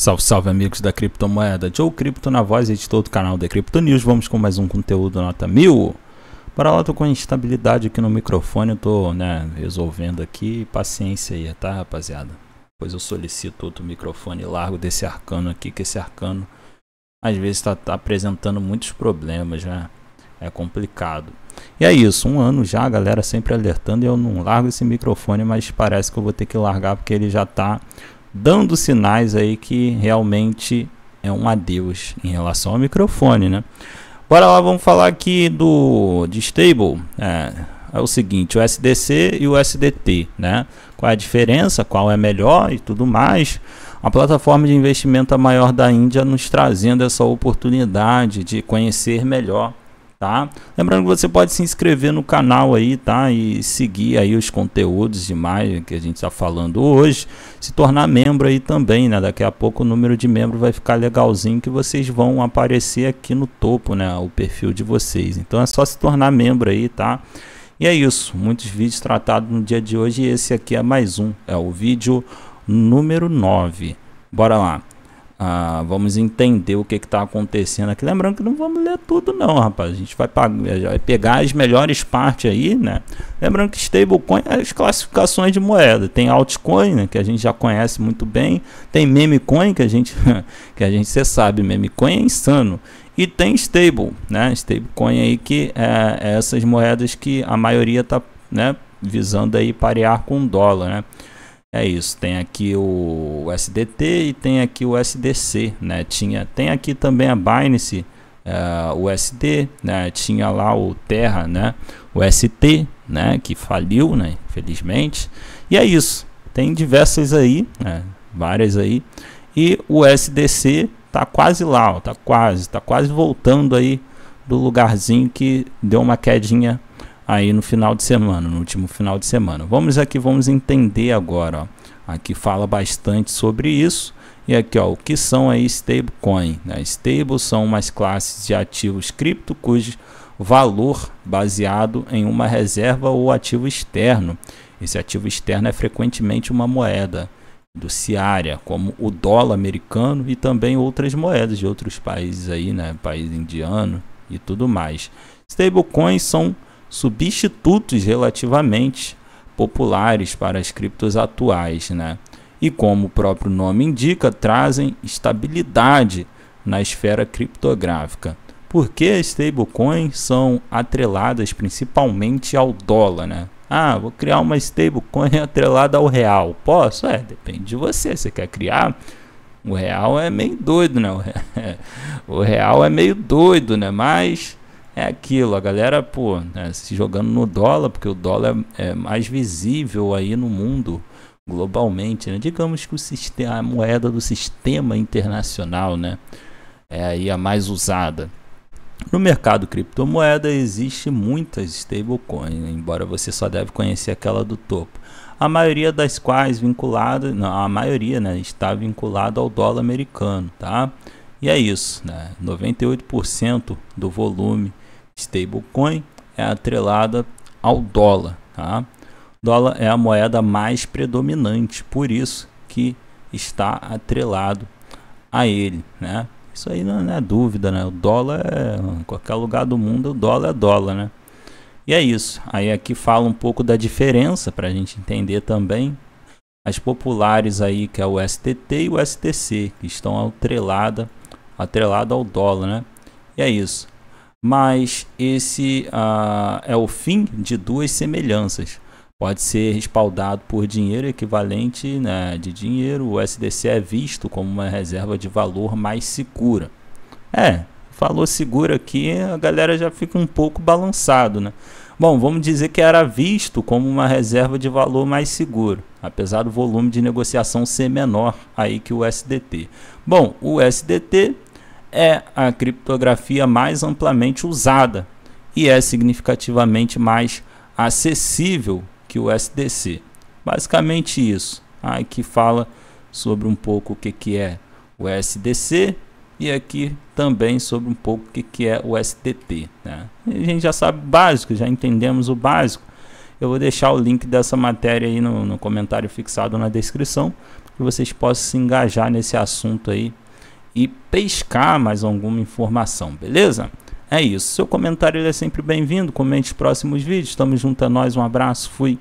Salve, salve amigos da criptomoeda, Joe Cripto na voz, editor do canal The Crypto News, vamos com mais um conteúdo nota mil. Para lá, tô com instabilidade aqui no microfone, tô, né, resolvendo aqui, paciência aí, tá rapaziada? Pois eu solicito outro microfone largo desse arcano aqui, que esse arcano às vezes está tá apresentando muitos problemas, né? É complicado. E é isso, um ano já, a galera sempre alertando, eu não largo esse microfone, mas parece que eu vou ter que largar porque ele já tá dando sinais aí que realmente é um adeus em relação ao microfone, né? Bora lá, vamos falar aqui do de stable. É, é o seguinte, o SDC e o SDT, né? Qual é a diferença, qual é melhor e tudo mais. A plataforma de investimento é a maior da Índia nos trazendo essa oportunidade de conhecer melhor tá? Lembrando que você pode se inscrever no canal aí, tá? E seguir aí os conteúdos de que a gente está falando hoje, se tornar membro aí também, né? Daqui a pouco o número de membros vai ficar legalzinho que vocês vão aparecer aqui no topo, né? O perfil de vocês. Então é só se tornar membro aí, tá? E é isso, muitos vídeos tratados no dia de hoje e esse aqui é mais um, é o vídeo número 9. Bora lá. Ah, vamos entender o que está acontecendo aqui. Lembrando que não vamos ler tudo, não, rapaz. A gente vai, vai pegar as melhores partes aí, né? Lembrando que stablecoin é as classificações de moeda. Tem altcoin, né, que a gente já conhece muito bem. Tem memecoin, que a gente, que a gente você sabe, memecoin é insano. E tem stable, né? Stablecoin aí que é, é essas moedas que a maioria está né, visando aí parear com dólar, né? É isso, tem aqui o SDT e tem aqui o SDC, né? Tinha, tem aqui também a Binance, uh, eh, o SD, né? Tinha lá o Terra, né? O ST, né? Que faliu, né? Infelizmente. E é isso, tem diversas aí, né? várias aí. E o SDC tá quase lá, ó, tá quase, tá quase voltando aí do lugarzinho que deu uma quedinha aí no final de semana, no último final de semana. Vamos aqui, vamos entender agora. Ó. Aqui fala bastante sobre isso. E aqui, ó, o que são aí stablecoin? Né? Stable são umas classes de ativos cripto cujo valor baseado em uma reserva ou ativo externo. Esse ativo externo é frequentemente uma moeda fiduciária, como o dólar americano e também outras moedas de outros países aí, né, país indiano e tudo mais. Stablecoins são substitutos relativamente populares para as criptos atuais, né? E como o próprio nome indica, trazem estabilidade na esfera criptográfica. Porque as stablecoins são atreladas principalmente ao dólar, né? Ah, vou criar uma stablecoin atrelada ao real. Posso? É, depende de você. Você quer criar? O real é meio doido, né? O real é meio doido, né? Mas é aquilo, a galera, pô, né, se jogando no dólar, porque o dólar é, é mais visível aí no mundo globalmente, né? Digamos que o sistema, a moeda do sistema internacional, né? É aí a mais usada. No mercado criptomoeda existe muitas stablecoins, né, embora você só deve conhecer aquela do topo. A maioria das quais vinculada, a maioria, né, está vinculada ao dólar americano, tá? E é isso, né? 98% do volume stablecoin é atrelada ao dólar, tá? O dólar é a moeda mais predominante, por isso que está atrelado a ele, né? Isso aí não é dúvida, né? O dólar é qualquer lugar do mundo, o dólar é dólar, né? E é isso. Aí aqui fala um pouco da diferença para a gente entender também as populares aí que é o STT e o STC que estão atrelada atrelado ao dólar, né? E é isso. Mas esse uh, é o fim de duas semelhanças. Pode ser respaldado por dinheiro equivalente né, de dinheiro. O SDC é visto como uma reserva de valor mais segura. É, falou segura aqui, a galera já fica um pouco balançado, né? Bom, vamos dizer que era visto como uma reserva de valor mais seguro, apesar do volume de negociação ser menor aí que o SDT. Bom, o SDT é a criptografia mais amplamente usada e é significativamente mais acessível que o SDC. Basicamente isso. Ah, aqui fala sobre um pouco o que, que é o SDC e aqui também sobre um pouco o que, que é o SDT. Né? A gente já sabe o básico, já entendemos o básico. Eu vou deixar o link dessa matéria aí no, no comentário fixado na descrição, que vocês possam se engajar nesse assunto aí e pescar mais alguma informação, beleza? É isso. Seu comentário é sempre bem-vindo. Comente os próximos vídeos. Tamo junto a é nós. Um abraço. Fui.